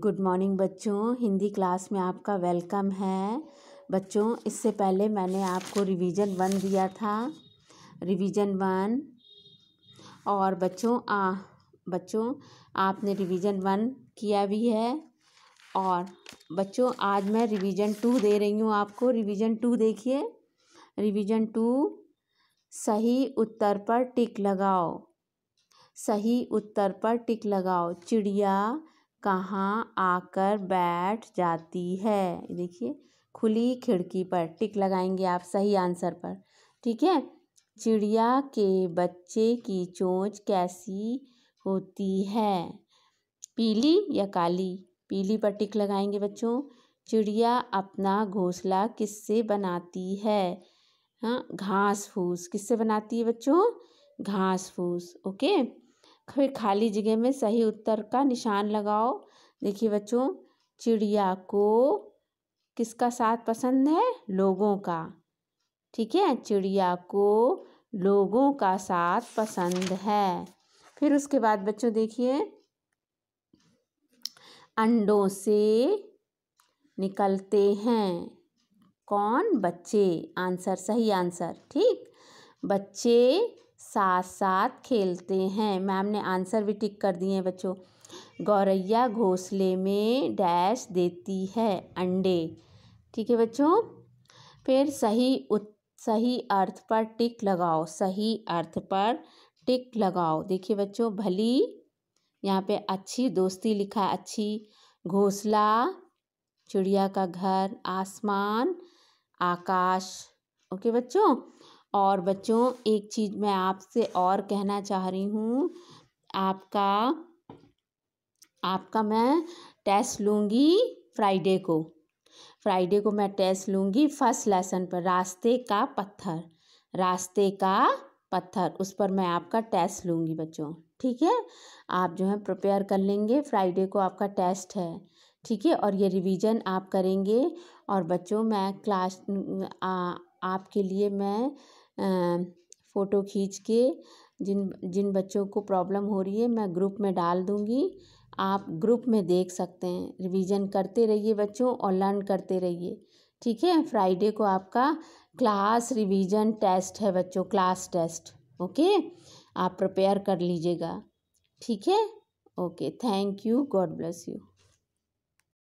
good morning बच्चों Hindi class में आपका वेलकम है बच्चों इससे पहले मैंने आपको रिवीजन वन दिया था रिवीजन वन और बच्चों आ बच्चों आपने रिवीजन वन किया भी है और बच्चों आज मैं रिवीजन टू दे रही हूँ आपको रिवीजन टू देखिए रिवीजन टू सही उत्तर पर टिक लगाओ सही उत्तर पर टिक लगाओ चिड़िया कहाँ आकर बैठ जाती है देखिए खुली खिड़की पर टिक लगाएंगे आप सही आंसर पर ठीक है चिड़िया के बच्चे की चोंच कैसी होती है पीली या काली पीली पर टिक लगाएंगे बच्चों चिड़िया अपना घोंसला किससे बनाती है हाँ घास फूस किससे बनाती है बच्चों घास फूस ओके फिर खाली जगह में सही उत्तर का निशान लगाओ देखिए बच्चों चिड़िया को किसका साथ पसंद है लोगों का ठीक है चिड़िया को लोगों का साथ पसंद है फिर उसके बाद बच्चों देखिए अंडों से निकलते हैं कौन बच्चे आंसर सही आंसर ठीक बच्चे साथ साथ खेलते हैं मैम ने आंसर भी टिक कर दिए हैं बच्चों गौरैया घोंसले में डैश देती है अंडे ठीक है बच्चों फिर सही उत सही अर्थ पर टिक लगाओ सही अर्थ पर टिक लगाओ देखिए बच्चों भली यहाँ पे अच्छी दोस्ती लिखा अच्छी घोंसला चिड़िया का घर आसमान आकाश ओके बच्चों और बच्चों एक चीज़ मैं आपसे और कहना चाह रही हूँ आपका आपका मैं टेस्ट लूँगी फ्राइडे को फ्राइडे को मैं टेस्ट लूँगी फर्स्ट लेसन पर रास्ते का पत्थर रास्ते का पत्थर उस पर मैं आपका टेस्ट लूँगी बच्चों ठीक है आप जो है प्रिपेयर कर लेंगे फ्राइडे को आपका टेस्ट है ठीक है और ये रिवीजन आप करेंगे और बच्चों मैं क्लास आ, आपके लिए मैं फ़ोटो खींच के जिन जिन बच्चों को प्रॉब्लम हो रही है मैं ग्रुप में डाल दूँगी आप ग्रुप में देख सकते हैं रिवीजन करते रहिए बच्चों और लर्न करते रहिए ठीक है फ्राइडे को आपका क्लास रिवीजन टेस्ट है बच्चों क्लास टेस्ट ओके आप प्रिपेयर कर लीजिएगा ठीक है okay thank you God bless you